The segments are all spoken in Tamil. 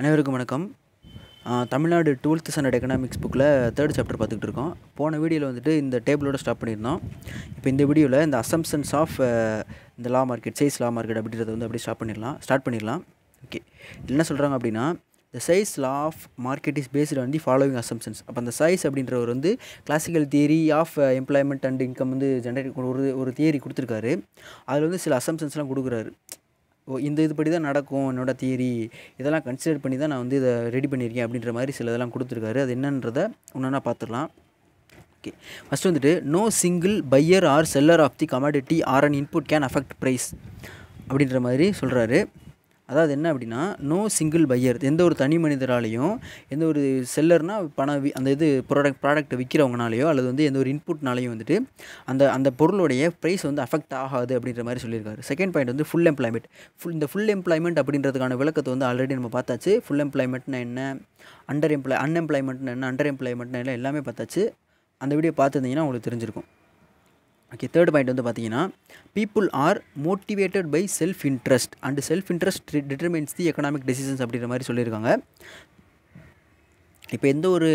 அனைவருக்கும் வணக்கம் தமிழ்நாடு டுவெல்த் ஸ்டாண்டர்ட் எக்கனாமிக்ஸ் புக்கில் தேர்ட் சாப்டர் பார்த்துக்கிட்டு இருக்கோம் போன வீடியோவில் வந்துட்டு இந்த டேபிளோட ஸ்டாப் பண்ணியிருந்தோம் இப்போ இந்த வீடியோவில் இந்த அசம்சன்ஸ் ஆஃப் இந்த law market Say's law market அப்படின்றத வந்து அப்படியே ஸ்டாப் பண்ணிடலாம் ஸ்டார்ட் பண்ணிடலாம் ஓகே என்ன சொல்கிறாங்க அப்படின்னா the Say's law of market is based on the following assumptions அப்போ அந்த சைஸ் அப்படின்றவர் வந்து classical theory of employment and income வந்து ஜென்ரேட் ஒரு ஒரு தியரி கொடுத்துருக்காரு அதில் வந்து சில அசம்ஷன்ஸ்லாம் கொடுக்குறாரு ஓ இந்த இதுபடி தான் நடக்கும் என்னோட தியரி இதெல்லாம் கன்சிடர் பண்ணி தான் நான் வந்து இதை ரெடி பண்ணியிருக்கேன் அப்படின்ற மாதிரி சில இதெல்லாம் கொடுத்துருக்காரு அது என்னன்றதை ஒன்றா பார்த்துடலாம் ஓகே ஃபஸ்ட் வந்துட்டு no single buyer or seller of the commodity or an input can affect price அப்படின்ற மாதிரி சொல்கிறாரு அதாவது என்ன அப்படின்னா நோ சிங்கிள் பையர் எந்த ஒரு தனி மனிதராலையும் எந்த ஒரு செல்லர்னால் பணம் அந்த இது ப்ராடக்ட் ப்ராடக்ட்டை விற்கிறவங்கனாலேயோ அல்லது வந்து எந்த ஒரு இன்புட்னாலையும் வந்துட்டு அந்த அந்த பொருளுடைய ப்ரைஸ் வந்து அஃபெக்ட் ஆகாது அப்படின்ற மாதிரி சொல்லியிருக்காரு செகண்ட் பாயிண்ட் வந்து ஃபுல் எம்ப்ளாய்மெண்ட் ஃபுல் இந்த ஃபுல் எம்ப்ளாய்மெண்ட் அப்படின்றதுக்கான விளக்கத்தை வந்து ஆல்ரெடி நம்ம பார்த்தாச்சு ஃபுல் எம்ப்ளாய்மெண்ட்னா என்ன அண்டர் எம்ப்ளாய் அன்எம்ப்ளாய்மெண்ட்னா என்ன அண்டர் எம்ப்ளாய்மெண்ட்னா எல்லாமே பார்த்தாச்சு அந்த வீடியோ பார்த்துருந்தீங்கன்னா உங்களுக்கு தெரிஞ்சிருக்கும் ஓகே தேர்ட் பாயிண்ட் வந்து பார்த்தீங்கன்னா people are motivated by self interest and self interest determines the economic decisions அப்படின்ற மாதிரி சொல்லியிருக்காங்க இப்போ எந்த ஒரு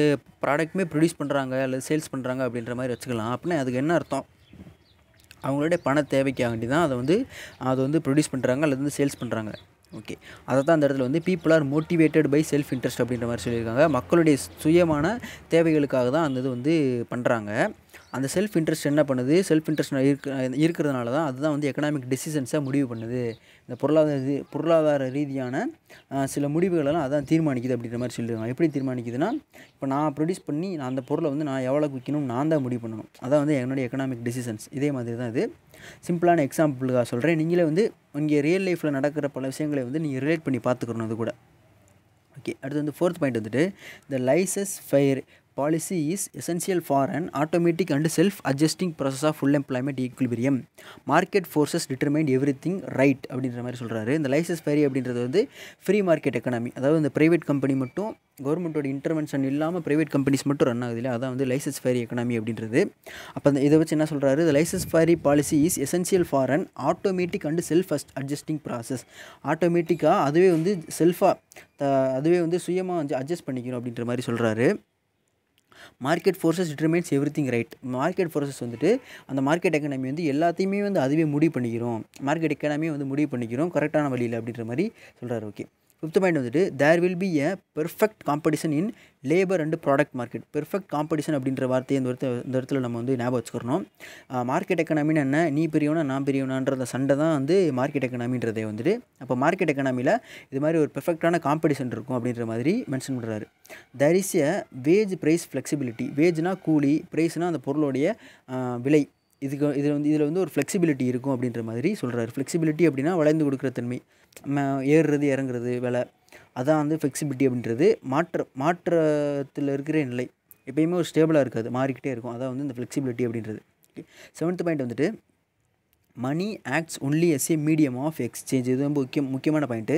ப்ராடக்ட்டுமே ப்ரொடியூஸ் பண்ணுறாங்க அல்லது சேல்ஸ் பண்ணுறாங்க அப்படின்ற மாதிரி வச்சுக்கலாம் அப்படின்னா அதுக்கு என்ன அர்த்தம் அவங்களுடைய பண வேண்டி தான் அதை வந்து அதை வந்து ப்ரொடியூஸ் பண்ணுறாங்க அல்லது வந்து சேல்ஸ் பண்ணுறாங்க ஓகே அதை தான் அந்த இடத்துல வந்து people are motivated by self interest அப்படின்ற மாதிரி சொல்லியிருக்காங்க மக்களுடைய சுயமான தேவைகளுக்காக தான் அந்த இது வந்து பண்ணுறாங்க அந்த செல்ஃப் இன்ட்ரெஸ்ட் என்ன பண்ணுது செல்ஃப் இன்ட்ரெஸ்ட் இருக்க இருக்கிறதுனால தான் அதுதான் வந்து எக்கனாமிக் டெசிஷன்ஸாக முடிவு பண்ணுது இந்த பொருளாதார பொருளாதார ரீதியான சில முடிவுகளெல்லாம் அதான் தீர்மானிக்குது அப்படின்ற மாதிரி சொல்லியிருக்காங்க எப்படி தீர்மானிக்குதுன்னா இப்போ நான் ப்ரொடியூஸ் பண்ணி நான் அந்த பொருளை வந்து நான் எவ்வளோக்கு விற்கணும் நான் தான் முடிவு பண்ணணும் அதான் வந்து என்னுடைய எக்கனாமிக் டெசிஷன்ஸ் இதே மாதிரி தான் இது சிம்பிளான எக்ஸாம்பிளுக்காக சொல்கிறேன் நீங்களே வந்து இங்கே ரியல் லைஃப்பில் நடக்கிற பல விஷயங்களை வந்து நீங்கள் ரிலேட் பண்ணி பார்த்துக்கணும் அது கூட ஓகே அடுத்து வந்து ஃபோர்த் பாயிண்ட் வந்துட்டு the laissez faire policy is essential for and automatic and self adjusting process of full employment equilibrium market forces determine everything right அப்படின்ற மாதிரி சொல்கிறாரு இந்த லைசன்ஸ் ஃபேரி அப்படின்றது வந்து ஃப்ரீ மார்க்கெட் எக்கனாமி அதாவது இந்த ப்ரைவேட் கம்பெனி மட்டும் கவர்மெண்ட்டோட இன்டர்வென்ஷன் இல்லாமல் ப்ரைவேட் கம்பெனிஸ் மட்டும் ரன் ஆகுது இல்லை அதான் வந்து லைசன்ஸ் ஃபேரி எக்கனாமி அப்படின்றது அப்போ அந்த இதை வச்சு என்ன சொல்கிறாரு இந்த laissez faire policy is essential for and automatic and self adjusting process ஆட்டோமேட்டிக்காக அதுவே வந்து செல்ஃபாக அதுவே வந்து சுயமாக வந்து அட்ஜஸ்ட் பண்ணிக்கணும் அப்படின்ற மாதிரி சொல்கிறாரு market forces determines everything right market forces வந்துட்டு அந்த மார்க்கெட் எக்கனாமி வந்து எல்லாத்தையுமே வந்து அதுவே முடிவு பண்ணிக்கிறோம் மார்க்கெட் எக்கனாமியை வந்து முடிவு பண்ணிக்கிறோம் கரெக்டான வழியில் அப்படின்ற மாதிரி சொல்கிறார் ஓகே ஃபிஃப்த் பாயிண்ட் வந்துட்டு there will be a perfect competition in labour and product market perfect competition அப்படின்ற வார்த்தையை இந்த இடத்துல இந்த இடத்துல நம்ம வந்து ஞாபகம் வச்சுக்கிறோம் மார்க்கெட் எக்கனாமின்னு என்ன நீ பெரியவனா நான் பெரியவனான்ற அந்த சண்டை தான் வந்து மார்க்கெட் எக்கனாமின்றதே வந்துட்டு அப்போ மார்க்கெட் எக்கனாமியில் இது மாதிரி ஒரு பெர்ஃபெக்டான காம்படிஷன் இருக்கும் அப்படின்ற மாதிரி மென்ஷன் பண்ணுறாரு there is a wage price flexibility வேஜ்னால் கூலி ப்ரைஸ்னால் அந்த பொருளுடைய விலை இதுக்கு இதில் வந்து இதில் வந்து ஒரு ஃப்ளெக்சிபிலிட்டி இருக்கும் அப்படின்ற மாதிரி சொல்கிறாரு ஃப்ளெக்சிபிலிட்டி அப்படின்னா வளைந்து கொடுக்குற தன்மை ஏறுறது இறங்குறது விலை அதான் வந்து ஃப்ளெக்சிபிலிட்டி அப்படின்றது மாற்ற மாற்றத்தில் இருக்கிற நிலை எப்பயுமே ஒரு ஸ்டேபிளாக இருக்காது மாறிக்கிட்டே இருக்கும் அதான் வந்து இந்த ஃப்ளெக்சிபிலிட்டி அப்படின்றது செவன்த் பாயிண்ட் வந்துட்டு money acts only as a medium of exchange இது ரொம்ப முக்கிய முக்கியமான பாயிண்ட்டு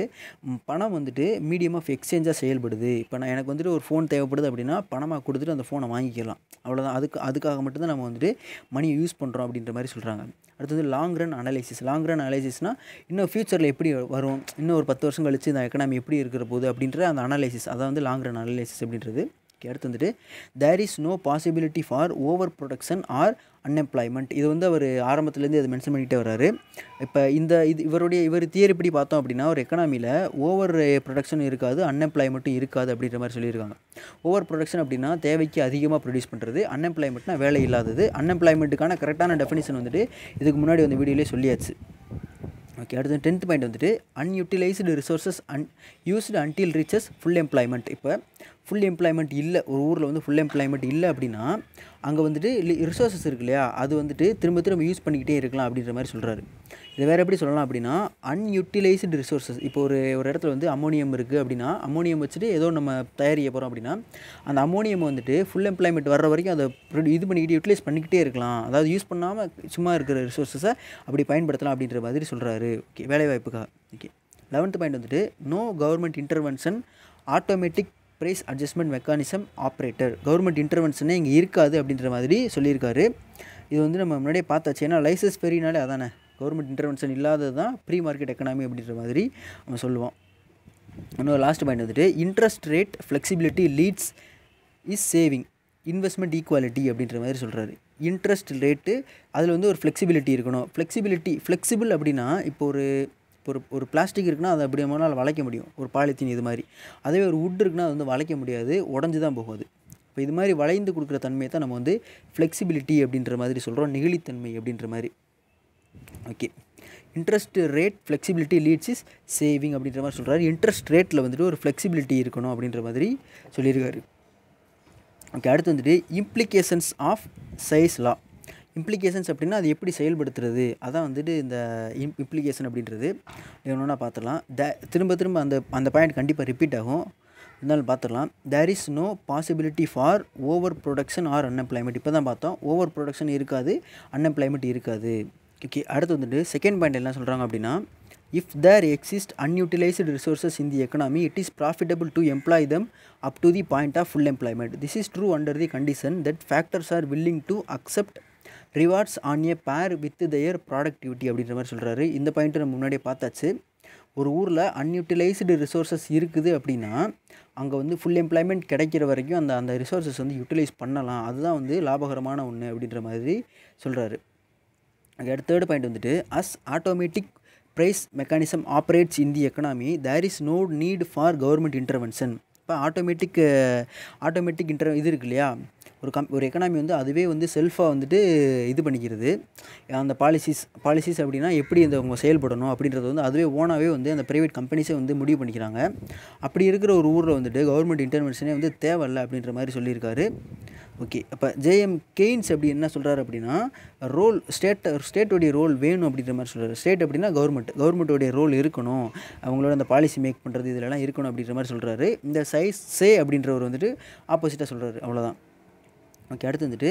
பணம் வந்துட்டு மீடியம் ஆஃப் எக்ஸ்சேஞ்சாக செயல்படுது இப்போ நான் எனக்கு வந்துட்டு ஒரு ஃபோன் தேவைப்படுது அப்படின்னா பணமாக கொடுத்துட்டு அந்த ஃபோனை வாங்கிக்கலாம் அவ்வளோதான் அதுக்கு அதுக்காக மட்டும்தான் நம்ம வந்துட்டு மணியை யூஸ் பண்ணுறோம் அப்படின்ற மாதிரி சொல்கிறாங்க அடுத்து வந்து long run analysis long run அனலைசிஸ்னால் இன்னும் ஃப்யூச்சரில் எப்படி வரும் இன்னும் ஒரு பத்து வருஷம் கழிச்சு இந்த எக்கனாமி எப்படி இருக்கிற போது அப்படின்ற அந்த அனலைசிஸ் அதான் வந்து லாங் ரன் அனாலிசிஸ் அப்படின்றது அடுத்து வந்துட்டு there is no possibility for over production or unemployment இது வந்து அவர் ஆரம்பத்துலேருந்து அதை மென்ஷன் பண்ணிகிட்டே வராரு இப்போ இந்த இது இவருடைய இவர் தியர் இப்படி பார்த்தோம் அப்படின்னா ஒரு எக்கனாமியில் ஓவர் ப்ரொடக்ஷன் இருக்காது அன்எம்ப்ளாய்மெண்ட்டும் இருக்காது அப்படின்ற மாதிரி சொல்லியிருக்காங்க ஓவர் ப்ரொடக்ஷன் அப்படின்னா தேவைக்கு அதிகமாக ப்ரொடியூஸ் பண்ணுறது அன்எம்ப்ளாய்மெண்ட்னா வேலை இல்லாதது அன்எம்ப்ளாய்மெண்ட்டுக்கான கரெக்டான டெஃபினேஷன் வந்துட்டு இதுக்கு முன்னாடி வந்து வீடியோலேயே சொல்லியாச்சு ஓகே அடுத்து டென்த் பாயிண்ட் வந்துட்டு unutilised resources unused until reaches full employment இப்போ ஃபுல் எம்ப்ளாய்மெண்ட் இல்லை ஒரு ஊரில் வந்து ஃபுல் எம்ப்ளாய்மெண்ட் இல்லை அப்படின்னா அங்கே வந்துட்டு ரிசோர்ஸஸ் இருக்கு இல்லையா அது வந்துட்டு திரும்ப திரும்ப யூஸ் பண்ணிக்கிட்டே இருக்கலாம் அப்படின்ற மாதிரி சொல்கிறாரு இதை வேறு எப்படி சொல்லலாம் அப்படின்னா அன்யூட்டிலைஸ்டு ரிசோர்ஸஸ் இப்போ ஒரு ஒரு இடத்துல வந்து அமோனியம் இருக்குது அப்படின்னா அமோனியம் வச்சுட்டு ஏதோ நம்ம தயாரிக்க போகிறோம் அப்படின்னா அந்த அமோனியம் வந்துட்டு ஃபுல் எம்ப்ளாய்மெண்ட் வர்ற வரைக்கும் அதை இது பண்ணிக்கிட்டு யூட்டிலைஸ் பண்ணிக்கிட்டே இருக்கலாம் அதாவது யூஸ் பண்ணாமல் சும்மா இருக்கிற ரிசோர்ஸஸை அப்படி பயன்படுத்தலாம் அப்படின்ற மாதிரி சொல்கிறாரு ஓகே வேலைவாய்ப்புக்காக ஓகே லெவன்த் பாயிண்ட் வந்துட்டு no government intervention automatic price adjustment mechanism operator government இன்டர்வென்ஷனே இங்கே இருக்காது அப்படின்ற மாதிரி சொல்லியிருக்காரு இது வந்து நம்ம முன்னாடியே பார்த்தாச்சு ஏன்னா லைசன்ஸ் பெரியனாலே அதானே கவர்மெண்ட் இன்டர்வென்ஷன் இல்லாதது தான் ப்ரீ மார்க்கெட் எக்கனாமி அப்படின்ற மாதிரி நம்ம சொல்லுவோம் இன்னொரு லாஸ்ட் பாயிண்ட் வந்துட்டு interest rate flexibility leads is saving investment equality அப்படின்ற மாதிரி சொல்கிறாரு இன்ட்ரெஸ்ட் ரேட்டு அதில் வந்து ஒரு ஃப்ளெக்சிபிலிட்டி இருக்கணும் ஃப்ளெக்சிபிலிட்டி ஃப்ளெக்சிபிள் அப்படின்னா இப்போ ஒரு ஒரு ஒரு பிளாஸ்டிக் இருக்குன்னா அதை அப்படி நம்மளால் வளைக்க முடியும் ஒரு பாலித்தீன் இது மாதிரி அதே ஒரு உட் இருக்குன்னா அது வந்து வளைக்க முடியாது உடஞ்சி தான் போகாது இப்போ இது மாதிரி வளைந்து கொடுக்குற தன்மையை தான் நம்ம வந்து ஃப்ளெக்சிபிலிட்டி அப்படின்ற மாதிரி சொல்கிறோம் நெகிழித்தன்மை அப்படின்ற மாதிரி okay interest rate flexibility leads is saving அப்படின்ற மாதிரி சொல்கிறாரு இன்ட்ரெஸ்ட் ரேட்டில் வந்துட்டு ஒரு ஃப்ளெக்சிபிலிட்டி இருக்கணும் அப்படின்ற மாதிரி சொல்லியிருக்காரு ஓகே அடுத்து வந்துட்டு implications of Say's law implications அப்படின்னா அது எப்படி செயல்படுத்துறது அதான் வந்துட்டு இந்த இம் இம்ப்ளிகேஷன் அப்படின்றது என்னென்னா பார்த்துடலாம் த திரும்ப திரும்ப அந்த அந்த பாயிண்ட் கண்டிப்பாக ரிப்பீட் ஆகும் இருந்தாலும் பார்த்துடலாம் there is no possibility for over production or unemployment இப்போ தான் பார்த்தோம் ஓவர் ப்ரொடக்ஷன் இருக்காது அன்எம்ப்ளாய்மெண்ட் இருக்காது ஓகே அடுத்து வந்துட்டு செகண்ட் பாயிண்ட் என்ன சொல்கிறாங்க அப்படின்னா if there exist unutilised resources in the economy it is profitable to employ them up to the point of full employment this is true under the condition that factors are willing to accept rewards on a par with their productivity அப்படின்ற மாதிரி சொல்கிறாரு இந்த பாயிண்ட்டை நம்ம முன்னாடியே பார்த்தாச்சு ஒரு ஊரில் அன்யூட்டிலைஸ்டு ரிசோர்ஸஸ் இருக்குது அப்படின்னா அங்கே வந்து ஃபுல் எம்ப்ளாய்மெண்ட் கிடைக்கிற வரைக்கும் அந்த அந்த ரிசோர்ஸஸ் வந்து யூட்டிலைஸ் பண்ணலாம் அதுதான் வந்து லாபகரமான ஒன்று அப்படின்ற மாதிரி சொல்கிறாரு அதுக்கு தேர்ட் பாயிண்ட் வந்துட்டு as automatic price mechanism operates in the economy there is no need for government intervention இப்போ ஆட்டோமேட்டிக் ஆட்டோமேட்டிக் இன்டர் இது இருக்கு இல்லையா ஒரு கம் ஒரு எக்கனாமி வந்து அதுவே வந்து செல்ஃபாக வந்துட்டு இது பண்ணிக்கிறது அந்த பாலிசிஸ் பாலிசிஸ் அப்படின்னா எப்படி இந்த அவங்க செயல்படணும் அப்படின்றது வந்து அதுவே ஓனாகவே வந்து அந்த ப்ரைவேட் கம்பெனிஸே வந்து முடிவு பண்ணிக்கிறாங்க அப்படி இருக்கிற ஒரு ஊரில் வந்துட்டு கவர்மெண்ட் இன்டர்வென்ஷனே வந்து தேவையில்லை அப்படின்ற மாதிரி சொல்லியிருக்காரு ஓகே அப்போ ஜேஎம் கெயின்ஸ் அப்படி என்ன சொல்கிறாரு அப்படின்னா ரோல் ஸ்டேட் ஸ்டேட்டோடைய ரோல் வேணும் அப்படின்ற மாதிரி சொல்கிறார் ஸ்டேட் அப்படின்னா கவர்மெண்ட் கவர்மெண்ட்டோடைய ரோல் இருக்கணும் அவங்களோட அந்த பாலிசி மேக் பண்ணுறது இதிலெலாம் இருக்கணும் அப்படின்ற மாதிரி சொல்கிறாரு இந்த சைஸ் சே அப்படின்றவர் வந்துட்டு ஆப்போசிட்டாக சொல்கிறாரு அவ்வளோதான் ஓகே அடுத்து வந்துட்டு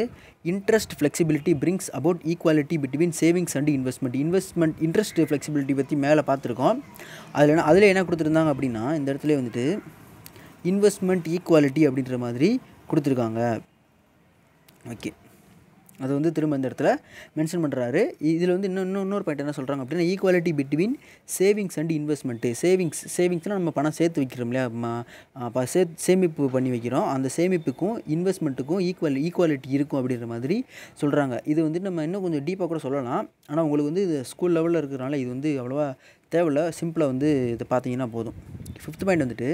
interest flexibility brings about equality between savings and investment investment interest flexibility பற்றி மேலே பார்த்துருக்கோம் அதில் என்ன அதில் என்ன கொடுத்துருந்தாங்க அப்படின்னா இந்த இடத்துல வந்துட்டு இன்வெஸ்ட்மெண்ட் ஈக்குவாலிட்டி அப்படின்ற மாதிரி கொடுத்துருக்காங்க ஓகே அது வந்து திரும்ப இந்த இடத்துல மென்ஷன் பண்ணுறாரு இதில் வந்து இன்னும் இன்னும் இன்னொரு பாயிண்ட் என்ன சொல்கிறாங்க அப்படின்னா equality between savings and investment savings சேவிங்ஸ்னால் நம்ம பணம் சேர்த்து வைக்கிறோம் இல்லையா அப்போ சே சேமிப்பு பண்ணி வைக்கிறோம் அந்த சேமிப்புக்கும் இன்வெஸ்ட்மெண்ட்டுக்கும் ஈக்குவல் ஈக்குவாலிட்டி இருக்கும் அப்படின்ற மாதிரி சொல்கிறாங்க இது வந்து நம்ம இன்னும் கொஞ்சம் டீப்பாக கூட சொல்லலாம் ஆனால் உங்களுக்கு வந்து இது ஸ்கூல் லெவலில் இருக்கிறனால இது வந்து அவ்வளோவா தேவையில்ல சிம்பிளாக வந்து இதை பார்த்தீங்கன்னா போதும் ஃபிஃப்த் பாயிண்ட் வந்துட்டு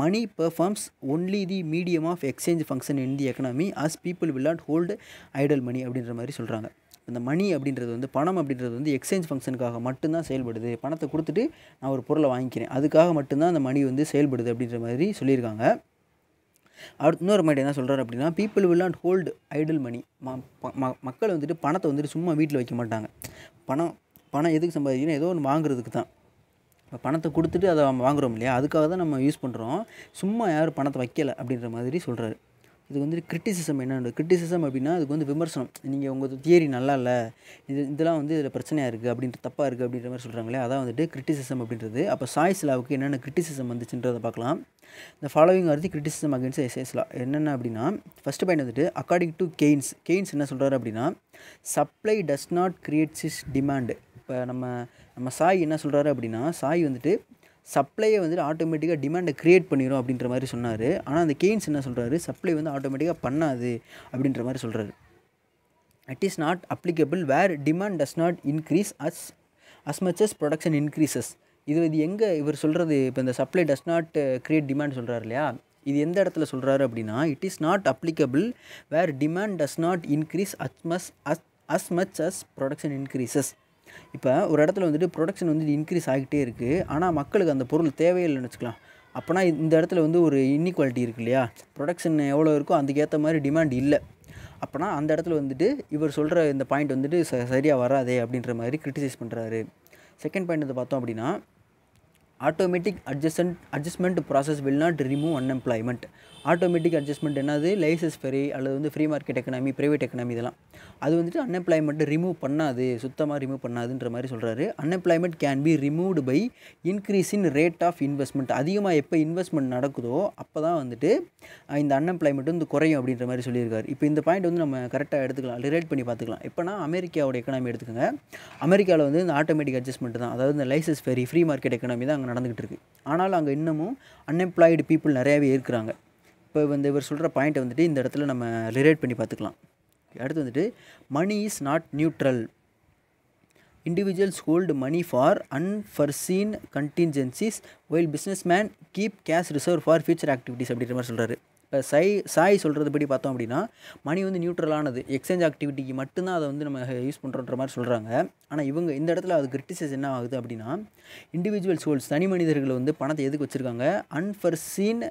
money performs only the medium of exchange function in the economy as people will not hold idle money அப்படின்ற மாதிரி சொல்கிறாங்க இந்த மணி அப்படின்றது வந்து பணம் அப்படின்றது வந்து எக்ஸ்சேஞ்ச் ஃபங்க்ஷனுக்காக மட்டும்தான் செயல்படுது பணத்தை கொடுத்துட்டு நான் ஒரு பொருளை வாங்கிக்கிறேன் அதுக்காக மட்டும்தான் அந்த மணி வந்து செயல்படுது அப்படின்ற மாதிரி சொல்லியிருக்காங்க அடுத்து இன்னொரு மாதிரி என்ன சொல்கிறார் அப்படின்னா people will not hold idle money மக்கள் வந்துட்டு பணத்தை வந்துட்டு சும்மா வீட்டில் வைக்க மாட்டாங்க பணம் பணம் எதுக்கு சம்பாதிக்கணும் ஏதோ ஒன்று வாங்குறதுக்கு தான் இப்போ பணத்தை கொடுத்துட்டு அதை வாங்குகிறோம் இல்லையா அதுக்காக தான் நம்ம யூஸ் பண்ணுறோம் சும்மா யாரும் பணத்தை வைக்கலை அப்படின்ற மாதிரி சொல்கிறாரு இதுக்கு வந்து கிரிட்டிசிசம் என்னென்னு கிரிட்டிசிசம் அப்படின்னா அதுக்கு வந்து விமர்சனம் நீங்கள் உங்கள் தியரி நல்லா இல்லை இது இதெல்லாம் வந்து இதில் பிரச்சனையாக இருக்குது அப்படின்ற தப்பாக இருக்குது அப்படின்ற மாதிரி சொல்கிறாங்களே அதான் வந்துட்டு கிரிட்டிசிசம் அப்படின்றது அப்போ சிலாவுக்கு என்னென்ன கிரிட்டிசிசம் வந்துச்சுன்றதை பார்க்கலாம் இந்த following are the criticism against எஸ்எஸ்லா என்னென்ன அப்படின்னா ஃபஸ்ட் பாயிண்ட் வந்துட்டு அக்கார்டிங் டு கெய்ன்ஸ் கெய்ன்ஸ் என்ன சொல்கிறாரு அப்படின்னா supply does not creates is demand இப்போ நம்ம நம்ம சாய் என்ன சொல்கிறாரு அப்படின்னா சாய் வந்துட்டு சப்ளையை வந்துட்டு ஆட்டோமேட்டிக்காக டிமாண்டை க்ரியேட் பண்ணிடும் அப்படின்ற மாதிரி சொன்னார் ஆனால் அந்த கெய்ன்ஸ் என்ன சொல்கிறாரு சப்ளை வந்து ஆட்டோமேட்டிக்காக பண்ணாது அப்படின்ற மாதிரி சொல்கிறாரு it is not applicable where demand does not increase as as much as production increases இது இது எங்கே இவர் சொல்கிறது இப்போ இந்த supply does not create demand சொல்கிறார் இல்லையா இது எந்த இடத்துல சொல்கிறாரு அப்படின்னா it is not applicable where demand does not increase as much as as much as production increases இப்போ ஒரு இடத்துல வந்துட்டு ப்ரொடக்ஷன் வந்து இன்க்ரீஸ் ஆகிட்டே இருக்குது ஆனால் மக்களுக்கு அந்த பொருள் தேவையில்லைன்னு வச்சுக்கலாம் அப்போனா இந்த இடத்துல வந்து ஒரு இன்இக்வாலிட்டி இருக்கு இல்லையா ப்ரொடக்ஷன் எவ்வளோ இருக்கோ அதுக்கேற்ற மாதிரி டிமாண்ட் இல்லை அப்போனா அந்த இடத்துல வந்துட்டு இவர் சொல்கிற இந்த பாயிண்ட் வந்துட்டு ச சரியாக வராதே அப்படின்ற மாதிரி கிரிட்டிசைஸ் பண்ணுறாரு செகண்ட் பாயிண்ட் வந்து பார்த்தோம் அப்படின்னா automatic adjust adjustment process will not remove unemployment automatic adjustment என்னது லைசன்ஸ் ஃபெரி அல்லது வந்து free market economy private economy இதெல்லாம் அது வந்துட்டு அன்எம்ப்ளாய்மெண்ட்டை ரிமூவ் பண்ணாது சுத்தமாக ரிமூவ் பண்ணாதுன்ற மாதிரி சொல்கிறாரு unemployment can be removed by increase in rate of investment அதிகமாக எப்போ இன்வெஸ்ட்மெண்ட் நடக்குதோ அப்போ தான் வந்துட்டு இந்த அன்எம்ப்ளாய்மெண்ட் வந்து குறையும் அப்படின்ற மாதிரி சொல்லியிருக்காரு இப்போ இந்த பாயிண்ட் வந்து நம்ம கரெக்டாக எடுத்துக்கலாம் ரிலேட் பண்ணி பார்த்துக்கலாம் இப்போனா அமெரிக்காவோட எக்கனாமி எடுத்துக்கோங்க அமெரிக்காவில் வந்து இந்த ஆட்டோமேட்டிக் அட்ஜஸ்ட்மெண்ட் தான் அதாவது இந்த laissez faire free market economy தான் அங்கே நடந்துகிட்டு இருக்குது ஆனாலும் அங்கே இன்னமும் அன்எம்ப்ளாய்டு பீப்புள் நிறையாவே இருக்கிறாங்க இப்போ வந்து இவர் சொல்கிற பாயிண்ட்டை வந்துட்டு இந்த இடத்துல நம்ம ரிலேட் பண்ணி பார்த்துக்கலாம் அடுத்து வந்துட்டு money is not neutral individuals hold money for unforeseen contingencies while business man keep cash reserve for future activities அப்படின்ற மாதிரி சொல்கிறாரு இப்போ சாய் சாய் சொல்கிறது படி பார்த்தோம் அப்படின்னா மணி வந்து நியூட்ரலானது எக்ஸ்சேஞ்ச் ஆக்டிவிட்டிக்கு மட்டும்தான் அதை வந்து நம்ம யூஸ் பண்ணுறோன்ற மாதிரி சொல்கிறாங்க ஆனால் இவங்க இந்த இடத்துல அது கிரிட்டிசைஸ் என்ன ஆகுது அப்படின்னா இண்டிவிஜுவல் சோல்ஸ் தனி மனிதர்களை வந்து பணத்தை எதுக்கு வச்சுருக்காங்க அன்ஃபர்சீன்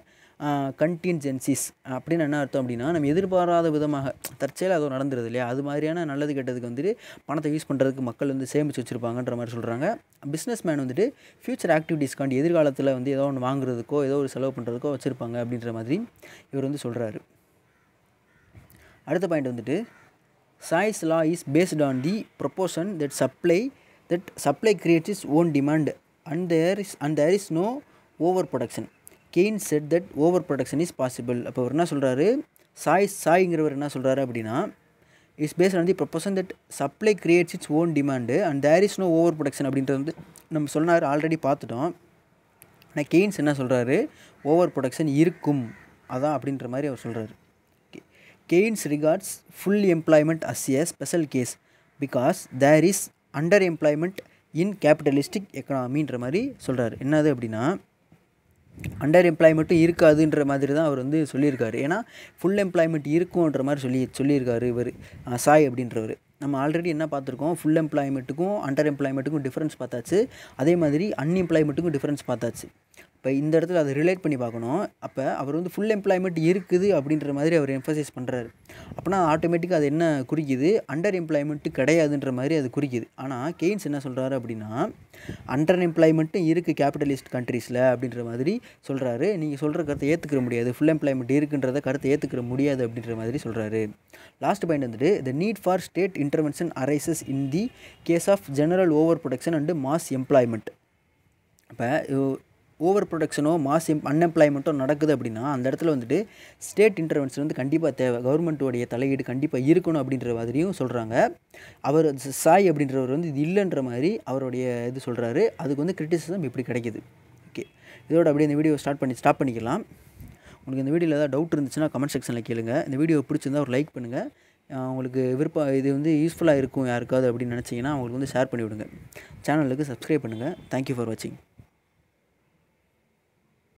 கண்டின்ஜென்சிஸ் அப்படின்னு என்ன அர்த்தம் அப்படின்னா நம்ம எதிர்பாராத விதமாக தற்செயல் அதுவும் நடந்துருது இல்லையா அது மாதிரியான நல்லது கெட்டதுக்கு வந்துட்டு பணத்தை யூஸ் பண்ணுறதுக்கு மக்கள் வந்து சேமித்து வச்சுருப்பாங்கன்ற மாதிரி சொல்கிறாங்க பிஸ்னஸ் மேன் வந்துட்டு ஃப்யூச்சர் ஆக்டிவிட்டீஸ்க்காண்டி எதிர்காலத்தில் வந்து ஏதோ ஒன்று வாங்குறதுக்கோ ஏதோ ஒரு செலவு பண்ணுறதுக்கோ வச்சுருப்பாங்க அப்படின்ற மாதிரி இவர் வந்து சொல்கிறாரு அடுத்த பாயிண்ட் வந்துட்டு Say's law is based on the proposition that supply that supply create is own demand and there is and there is no over production Keynes said that over production is possible அப்போ அவர் என்ன சொல்கிறாரு சாய் சாய்ங்கிறவர் என்ன சொல்கிறாரு அப்படின்னா is base on the proposition that supply creates its own demand and there is no over production அப்படின்றது வந்து நம்ம சொன்னார் ஆல்ரெடி பார்த்துட்டோம் ஆனால் கெயின்ஸ் என்ன சொல்கிறாரு ஓவர் ப்ரொடக்ஷன் இருக்கும் அதான் அப்படின்ற மாதிரி அவர் சொல்கிறாரு Keynes regards full employment as a special case because there is under employment in capitalistic எக்கனாமின்ற மாதிரி சொல்கிறார் என்னது அப்படின்னா அண்டர் எம்ப்ளாய்மெண்ட்டும் இருக்காதுன்ற மாதிரி தான் அவர் வந்து சொல்லியிருக்காரு ஏன்னா ஃபுல் எம்ப்ளாய்மெண்ட் இருக்கும்ன்ற மாதிரி சொல்லி சொல்லியிருக்காரு இவர் சாய் அப்படின்றவர் நம்ம ஆல்ரெடி என்ன பார்த்துருக்கோம் ஃபுல் எம்ப்ளாய்மெண்ட்டுக்கும் அண்டர் எம்ப்ளாய்மெண்ட்டுக்கும் டிஃப்ரென்ஸ் பார்த்தாச்சு அதே மாதிரி அன்எம்ப்ளாய்மெண்ட்டுக்கும் டிஃப்ரென்ஸ் பார்த்தாச்சு இப்போ இந்த இடத்துல அதை ரிலேட் பண்ணி பார்க்கணும் அப்போ அவர் வந்து ஃபுல் எம்ப்ளாய்மெண்ட் இருக்குது அப்படின்ற மாதிரி அவர் எம்ஃபசைஸ் பண்ணுறாரு அப்படின்னா ஆட்டோமேட்டிக்காக அது என்ன குறிக்குது அண்டர் எம்ப்ளாய்மெண்ட்டு கிடையாதுன்ற மாதிரி அது குறிக்குது ஆனால் கெய்ன்ஸ் என்ன சொல்கிறாரு அப்படின்னா அண்டர் எம்ப்ளாய்மெண்ட்டும் இருக்குது கேபிட்டலிஸ்ட் கண்ட்ரீஸில் அப்படின்ற மாதிரி சொல்கிறாரு நீங்கள் சொல்கிற கருத்தை ஏற்றுக்கிற முடியாது ஃபுல் எம்ப்ளாய்மெண்ட் இருக்குன்றத கருத்தை ஏற்றுக்கிற முடியாது அப்படின்ற மாதிரி சொல்கிறாரு லாஸ்ட் பாயிண்ட் வந்துட்டு the need for state intervention arises in the case of general over production and mass employment இப்போ ஓவர் ப்ரொடக்ஷனோ மாஸ் எம் அன்எம்ப்ளாய்மெண்ட்டோ நடக்குது அப்படின்னா அந்த இடத்துல வந்துட்டு ஸ்டேட் இன்டர்வென்ஷன் வந்து கண்டிப்பாக தேவை கவர்மெண்ட்டோடைய தலையீடு கண்டிப்பாக இருக்கணும் அப்படின்ற மாதிரியும் சொல்கிறாங்க அவர் சாய் அப்படின்றவர் வந்து இது இல்லைன்ற மாதிரி அவருடைய இது சொல்கிறாரு அதுக்கு வந்து கிரிட்டிசிசம் இப்படி கிடைக்கிது ஓகே இதோட அப்படியே இந்த வீடியோ ஸ்டார்ட் பண்ணி ஸ்டாப் பண்ணிக்கலாம் உங்களுக்கு இந்த வீடியோவில் ஏதாவது டவுட் இருந்துச்சுன்னா கமெண்ட் செக்ஷனில் கேளுங்க இந்த வீடியோ பிடிச்சிருந்தா ஒரு லைக் பண்ணுங்கள் உங்களுக்கு விருப்பம் இது வந்து யூஸ்ஃபுல்லாக இருக்கும் யாருக்காவது அப்படின்னு நினச்சிங்கன்னா அவங்களுக்கு வந்து ஷேர் பண்ணிவிடுங்க சேனலுக்கு சப்ஸ்கிரைப் பண்ணுங்கள் தேங்க்யூ ஃபார் வாட்சிங்